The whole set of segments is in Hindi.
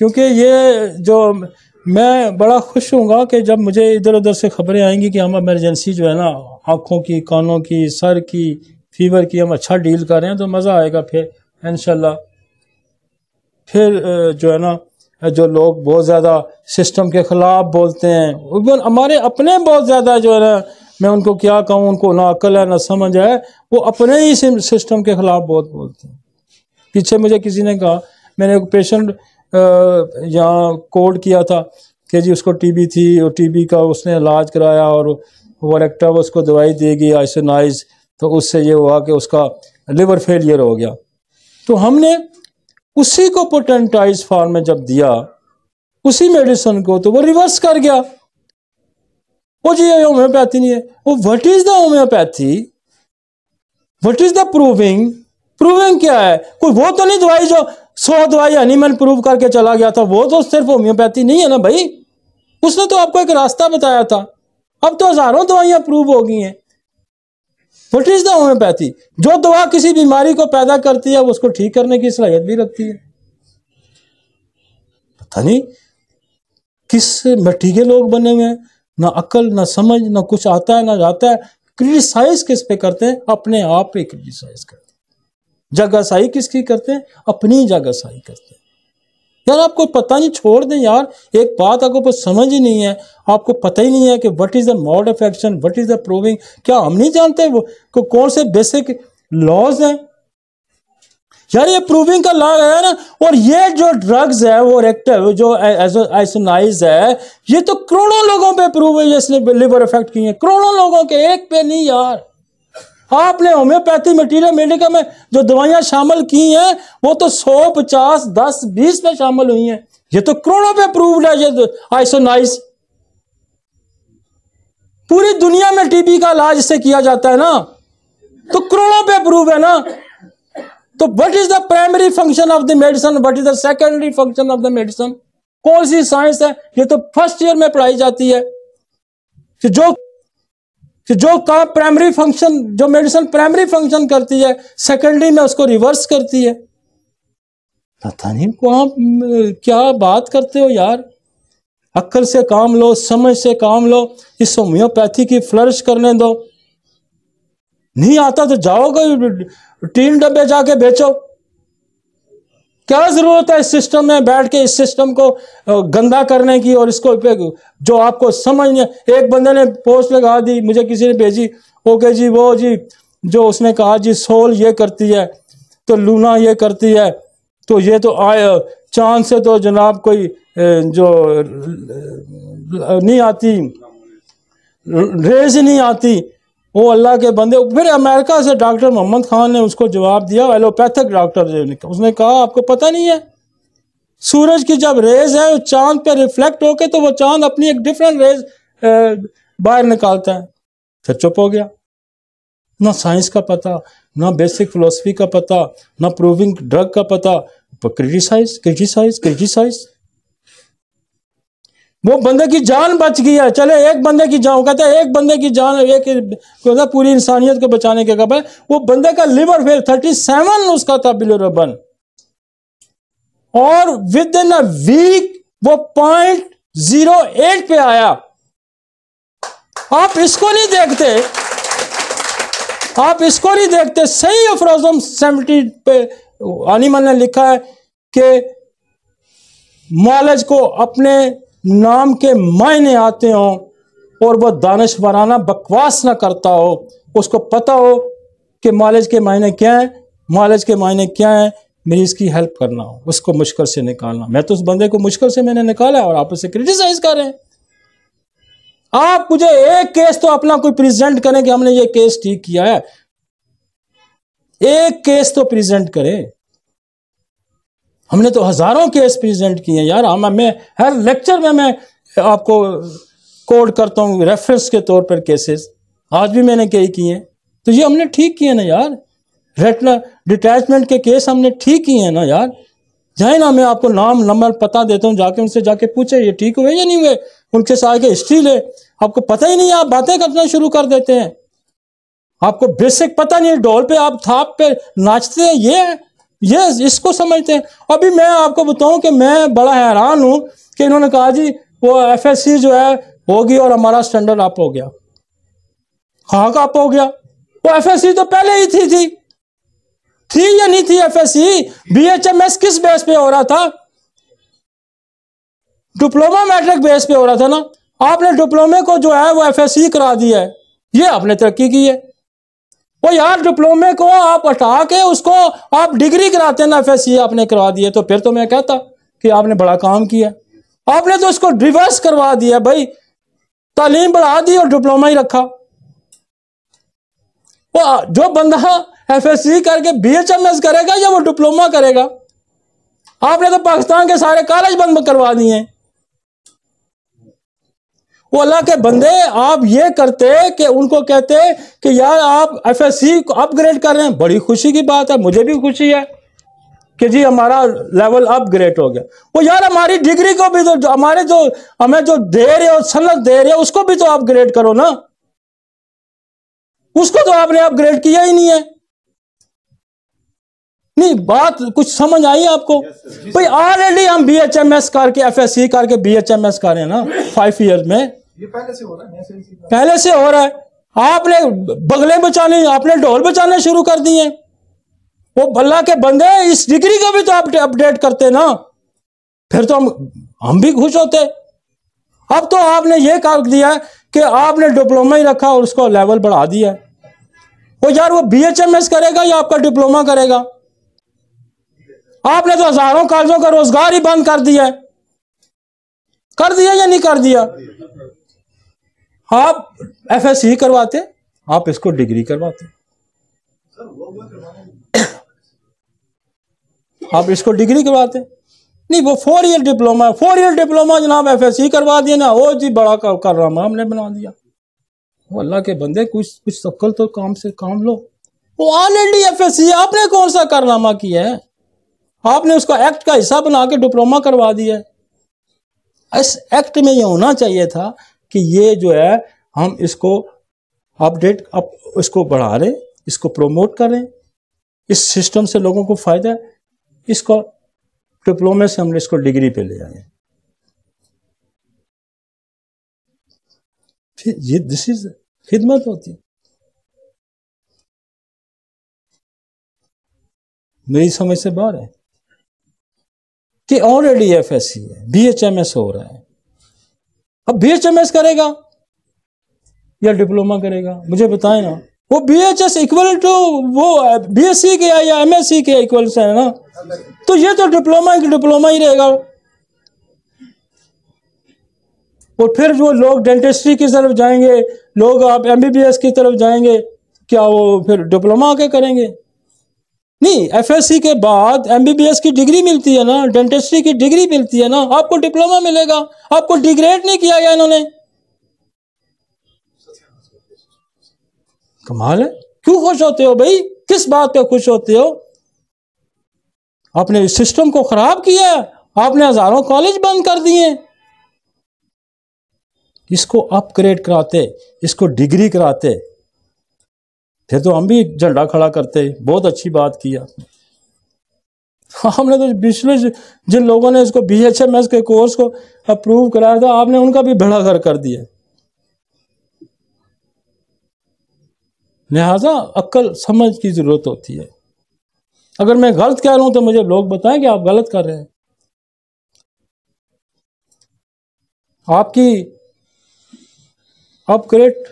क्योंकि ये जो मैं बड़ा खुश हूँ कि जब मुझे इधर उधर से खबरें आएंगी कि हम एमरजेंसी जो है ना आँखों की कानों की सर की फीवर की हम अच्छा डील कर रहे हैं तो मज़ा आएगा फिर इन फिर जो है ना जो लोग बहुत ज़्यादा सिस्टम के ख़िलाफ़ बोलते हैं इवन हमारे अपने बहुत ज़्यादा जो है ना मैं उनको क्या कहूँ उनको ना अकल है ना समझ है वो अपने ही सिस्टम के ख़िलाफ़ बहुत बोलते हैं पीछे मुझे किसी ने कहा मैंने एक पेशेंट यहाँ कोड किया था कि जी उसको टीबी थी और टीबी का उसने इलाज कराया और वलेक्टा उसको दवाई देगी आइसोनाइज तो उससे ये हुआ कि उसका लिवर फेलियर हो गया तो हमने उसी को पोटेंटाइज फॉर्म में जब दिया उसी मेडिसिन को तो वो रिवर्स कर गया वो जी होम्योपैथी नहीं है वो what is the homeopathy what is the proving proving क्या है कोई वो तो नहीं दवाई जो सौ दवाई एनिमल प्रूव करके चला गया था वो तो सिर्फ होम्योपैथी नहीं है ना भाई उसने तो आपको एक रास्ता बताया था अब तो हजारों दवाइयां प्रूव हो गई हैं वट इज द होम्योपैथी जो दवा किसी बीमारी को पैदा करती है उसको ठीक करने की सलाहियत भी रखती है पता नहीं किस मट्टी के लोग बने हुए हैं ना अकल ना समझ ना कुछ आता है ना जाता है क्रिटिसाइज किस पे करते हैं अपने आप पे क्रिटिसाइज करते हैं साई किसकी करते हैं अपनी जागासाई करते हैं यार आपको पता नहीं छोड़ दें यार एक बात आपको पर समझ ही नहीं है आपको पता ही नहीं है कि what is the mode of action what is the proving क्या हम नहीं जानते वो को कौन से बेसिक लॉज हैं यार ये प्रूविंग का लॉ है ना और ये जो ड्रग्स है वो रेक्टिव जो आइसोनाइज है ये तो करोड़ों लोगों पे प्रूव है जिसने लिवर इफेक्ट किए हैं करोड़ों लोगों के एक पे नहीं यार आपने होम्योपैथी मटीरियल मेडिका में जो दवाइयां शामिल की हैं वो तो सौ पचास दस बीस में शामिल हुई हैं ये तो करोड़ों पे अप्रूव्ड है ये आइसोनाइस तो पूरी दुनिया में टीबी का इलाज इससे किया जाता है ना तो करोड़ों पे अप्रूव है ना तो what is the primary function of the medicine what is the secondary function of the medicine कौन सी साइंस है ये तो फर्स्ट ईयर में पढ़ाई जाती है कि जो कि जो काम प्राइमरी फंक्शन जो मेडिसिन प्राइमरी फंक्शन करती है सेकेंडरी में उसको रिवर्स करती है पता नहीं वहां क्या बात करते हो यार अक्ल से काम लो समझ से काम लो इस होम्योपैथी की फ्लरिश करने दो नहीं आता तो जाओगे तीन डब्बे जाके बेचो क्या जरूरत है इस सिस्टम में बैठ के इस सिस्टम को गंदा करने की और इसको जो आपको समझ नहीं एक बंदे ने पोस्ट लगा दी मुझे किसी ने भेजी ओके जी वो जी जो उसने कहा जी सोल ये करती है तो लूना ये करती है तो ये तो आए चांद से तो जनाब कोई जो नहीं आती रेज नहीं आती वो अल्लाह के बंदे फिर अमेरिका से डॉक्टर मोहम्मद खान ने उसको जवाब दिया एलोपैथिक डॉक्टर उसने कहा आपको पता नहीं है सूरज की जब रेज है चांद पे रिफ्लेक्ट होके तो वो चांद अपनी एक डिफरेंट रेज बाहर निकालता है फिर चुप हो गया ना साइंस का पता ना बेसिक फिलोसफी का पता ना प्रूविंग ड्रग का पता क्रिटिसाइज क्रिटिसाइज क्रिटिसाइज वो बंदे की जान बच गई है चले एक बंदे की जान कहते हैं एक बंदे की जान एक कहता पूरी इंसानियत को बचाने के खबर वो बंदे का लिवर फेल थर्टी सेवन उसका था बिलोरबन और विद इन अ वीक वो पॉइंट जीरो एट पे आया आप इसको नहीं देखते आप इसको नहीं देखते सही अफरोजम सेवेंटी पे अनिमल ने लिखा है कि मॉलेज को अपने नाम के मायने आते हों और वह दानश वराना बकवास ना करता हो उसको पता हो कि मालिज के मायने क्या हैं मालिज के मायने क्या हैं मेरी इसकी हेल्प करना हो उसको मुश्किल से निकालना मैं तो उस बंदे को मुश्किल से मैंने निकाला और आप उसे क्रिटिसाइज कर रहे हैं आप मुझे एक केस तो अपना कोई प्रेजेंट करें कि हमने ये केस ठीक किया है एक केस तो प्रेजेंट करें हमने तो हज़ारों केस प्रेजेंट किए हैं यार हम मैं हर लेक्चर में मैं आपको कोड करता हूँ रेफरेंस के तौर पर केसेस आज भी मैंने कई किए हैं तो ये हमने ठीक किए ना यार रेटना डिटैचमेंट के केस हमने ठीक किए हैं ना यार जाए ना मैं आपको नाम नंबर पता देता हूँ जाके उनसे जाके पूछे ये ठीक हुए या नहीं हुए उनके साथ आगे हिस्ट्री ले आपको पता ही नहीं आप बातें करना शुरू कर देते हैं आपको बेसिक पता नहीं डोल पे आप थाप पे नाचते हैं ये है ये इसको समझते हैं अभी मैं आपको बताऊं कि मैं बड़ा हैरान हूं कि इन्होंने कहा जी वो एफएससी जो है होगी और हमारा स्टैंडर्ड अप हो गया हाँ का अप हो गया वो एफएससी तो पहले ही थी थी थी या नहीं थी एफएससी बीएचएमएस किस बेस पे हो रहा था डिप्लोमा मैट्रिक बेस पे हो रहा था ना आपने डिप्लोमे को जो है वो एफएससी करा दिया है ये आपने तरक्की की है वो यार डिप्लोमे को आप हटा के उसको आप डिग्री कराते ना एफ आपने करवा दिए तो फिर तो मैं कहता कि आपने बड़ा काम किया आपने तो उसको रिवर्स करवा दिया भाई तालीम बढ़ा दी और डिप्लोमा ही रखा वो जो बंदा एफ करके बी एच एम एस करेगा या वो डिप्लोमा करेगा आपने तो पाकिस्तान के सारे कॉलेज बंद करवा दिए वो अल्लाह के बंदे आप ये करते कि उनको कहते कि यार आप एफ एस सी को अपग्रेड कर रहे हैं बड़ी खुशी की बात है मुझे भी खुशी है कि जी हमारा लेवल अपग्रेड हो गया वो यार हमारी डिग्री को भी तो हमारे जो हमें जो दे रहे हो सनत दे रहे हो उसको भी तो अपग्रेड करो ना उसको तो आपने अपग्रेड किया ही नहीं है नहीं बात कुछ समझ आई आपको भाई ऑलरेडी हम बी एच एम एस करके एफ एस सी करके बी एच एम एस करें ना फाइव ईयर में पहले से हो रहा है पहले से हो रहा है आपने बगले बचाने आपने ढोल बचाने शुरू कर दिए वो भल्ला के बंदे इस डिग्री को भी तो आप अपडेट करते ना फिर तो हम हम भी खुश होते अब तो आपने ये काम दिया कि आपने डिप्लोमा ही रखा और उसको लेवल बढ़ा दिया वो यार वो बी एच एम एस करेगा या आपका डिप्लोमा करेगा आपने तो हजारों कॉलेजों का रोजगार ही बंद कर दिया कर दिया या नहीं कर दिया आप एफ एस सी करवाते आप इसको डिग्री करवाते आप इसको डिग्री करवाते नहीं वो फोर ईयर डिप्लोमा है फोर ईयर डिप्लोमा जनाब एफ एस सी करवा दिया ना वो जी बड़ा कर, कर रहा हमने बना दिया वो अल्लाह के बंदे कुछ कुछ शक्ल तो काम से काम लो वो ऑलरेडी एफ एस सी आपने कौन सा कारनामा किया है आपने उसको एक्ट का हिस्सा बना के डिप्लोमा करवा दिया है इस एक्ट में ये होना चाहिए था कि ये जो है हम इसको अपडेट अप इसको बढ़ा रहे इसको प्रोमोट करें इस सिस्टम से लोगों को फायदा इसको डिप्लोमे से हमने इसको डिग्री पे ले आए ये दिस इज खिदमत होती है मेरी समझ से बाहर है कि ऑलरेडी एफ एस सी है बी एच एम एस हो रहा है अब बी एच एम एस करेगा या डिप्लोमा करेगा मुझे बताए ना वो B H S equal to वो बी एस सी के या एम एस सी के इक्वल से है ना तो ये तो डिप्लोमा डिप्लोमा ही रहेगा और फिर वो लोग डेंटिस्ट्री की तरफ जाएंगे लोग आप एमबीबीएस की तरफ जाएंगे क्या वो फिर डिप्लोमा आके करेंगे नहीं एफएससी के बाद एमबीबीएस की डिग्री मिलती है ना डेंटिस्ट्री की डिग्री मिलती है ना आपको डिप्लोमा मिलेगा आपको डिग्रेड नहीं किया गया इन्होंने कमाल है क्यों खुश होते हो भाई किस बात पे खुश होते हो आपने इस सिस्टम को खराब किया आपने हजारों कॉलेज बंद कर दिए इसको अपग्रेड कराते इसको डिग्री कराते फिर तो हम भी झंडा खड़ा करते बहुत अच्छी बात किया हाँ, हमने तो पिछले जिन लोगों ने इसको बी के कोर्स को अप्रूव कराया था आपने उनका भी भड़ा घर कर दिया लिहाजा अक्ल समझ की ज़रूरत होती है अगर मैं गलत कह रहा हूं तो मुझे लोग बताएं कि आप गलत कर रहे हैं आपकी अपग्रेड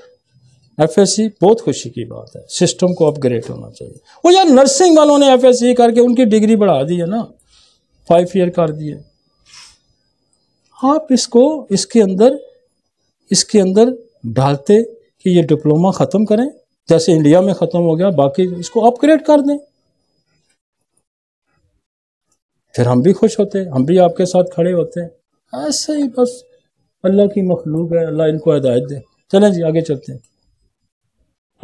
एफएससी बहुत खुशी की बात है सिस्टम को अपग्रेड होना चाहिए वो यार नर्सिंग वालों ने एफएससी करके उनकी डिग्री बढ़ा दी है ना फाइव ईयर कर दिए आप इसको इसके अंदर इसके अंदर डालते कि ये डिप्लोमा ख़त्म करें जैसे इंडिया में ख़त्म हो गया बाकी इसको अपग्रेड कर दें फिर हम भी खुश होते हैं हम भी आपके साथ खड़े होते हैं ऐसे ही बस अल्लाह की मखलूक है अल्लाह इनको हदायत दे चलें जी आगे चलते हैं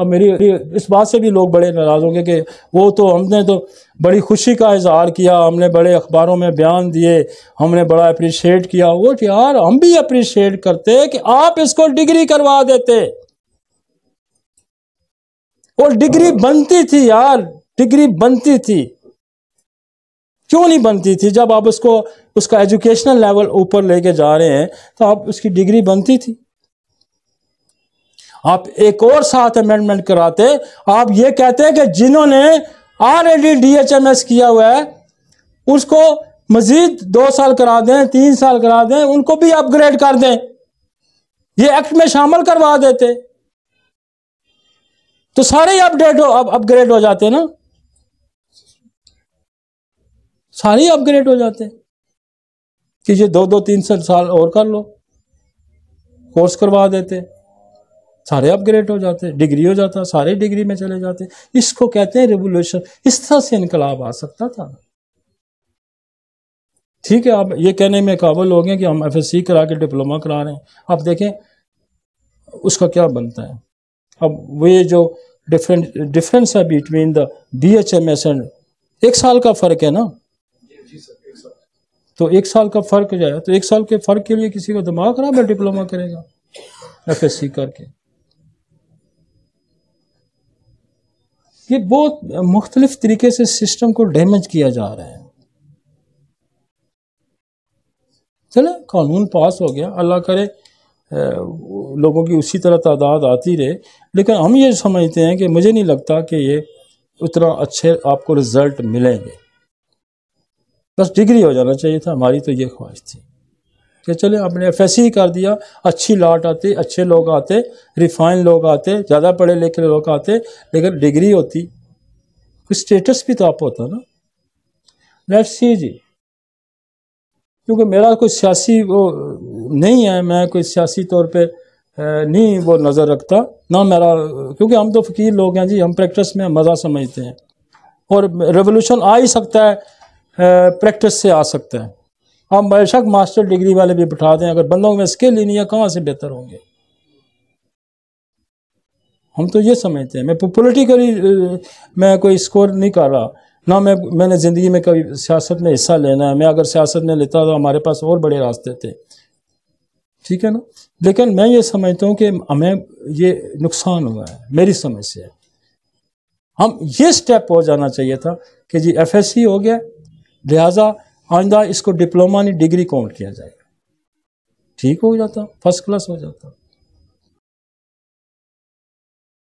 अब मेरी इस बात से भी लोग बड़े नाराज़ होंगे कि वो तो हमने तो बड़ी खुशी का इजहार किया हमने बड़े अखबारों में बयान दिए हमने बड़ा अप्रिशिएट किया वो यार हम भी अप्रिशिएट करते कि आप इसको डिग्री करवा देते और डिग्री बनती थी यार डिग्री बनती थी क्यों नहीं बनती थी जब आप उसको उसका एजुकेशनल लेवल ऊपर लेके जा रहे हैं तो आप उसकी डिग्री बनती थी आप एक और साथ अमेंडमेंट कराते आप ये कहते हैं कि जिन्होंने ऑलरेडी डीएचएमएस किया हुआ है उसको मजीद दो साल करा दें तीन साल करा दें उनको भी अपग्रेड कर दें ये एक्ट में शामिल करवा देते तो सारे ही अपडेट हो अपग्रेड हो जाते ना सारे ही अपग्रेड हो जाते कि ये दो दो तीन साल और कर लो कोर्स करवा देते सारे अपग्रेड हो जाते डिग्री हो जाता सारे डिग्री में चले जाते इसको कहते हैं रेवोल्यूशन इस तरह से इनकलाब आ सकता था ठीक है आप ये कहने में काबल हो गए कि हम एफ करा के डिप्लोमा करा रहे हैं आप देखें उसका क्या बनता है अब वे जो डिफरेंट डिफरेंस है between the B H M S and एक साल का फ़र्क है ना तो एक साल का फ़र्क जाए तो एक साल के फ़र्क के लिए किसी को दिमाग खराब है डिप्लोमा करेगा एफ करके ये बहुत मुख्तलिफ तरीके से सिस्टम को डैमेज किया जा रहा है चले कानून पास हो गया अल्लाह करे लोगों की उसी तरह तादाद आती रहे लेकिन हम ये समझते हैं कि मुझे नहीं लगता कि ये उतना अच्छे आपको रिजल्ट मिलेंगे बस डिग्री हो जाना चाहिए था हमारी तो ये ख्वाहिश थी कि चले आपने एफ ही कर दिया अच्छी लाट आती अच्छे लोग आते रिफाइन लोग आते ज़्यादा पढ़े लिखे लोग आते लेकिन डिग्री होती कुछ स्टेटस भी तो आप होता ना लेट सी जी क्योंकि मेरा कोई सियासी वो नहीं है मैं कोई सियासी तौर पे नहीं वो नज़र रखता ना मेरा क्योंकि हम तो फ़कीर लोग हैं जी हम प्रैक्टिस में मज़ा समझते हैं और रेवोल्यूशन आ ही सकता है प्रैक्टिस से आ सकता है हम बेशक मास्टर डिग्री वाले भी बिठा दें अगर बंदों में स्किल ही नहीं है कहाँ से बेहतर होंगे हम तो ये समझते हैं मैं पोलिटिकली मैं कोई स्कोर नहीं कर रहा ना मैं मैंने ज़िंदगी में कभी सियासत में हिस्सा लेना है मैं अगर सियासत में लेता तो हमारे पास और बड़े रास्ते थे ठीक है ना लेकिन मैं ये समझता हूँ कि हमें ये नुकसान हुआ है मेरी समझ से हम ये स्टेप हो जाना चाहिए था कि जी एफएससी हो गया लिहाजा आइंदा इसको डिप्लोमा नहीं डिग्री काउंट किया जाएगा ठीक हो जाता फर्स्ट क्लास हो जाता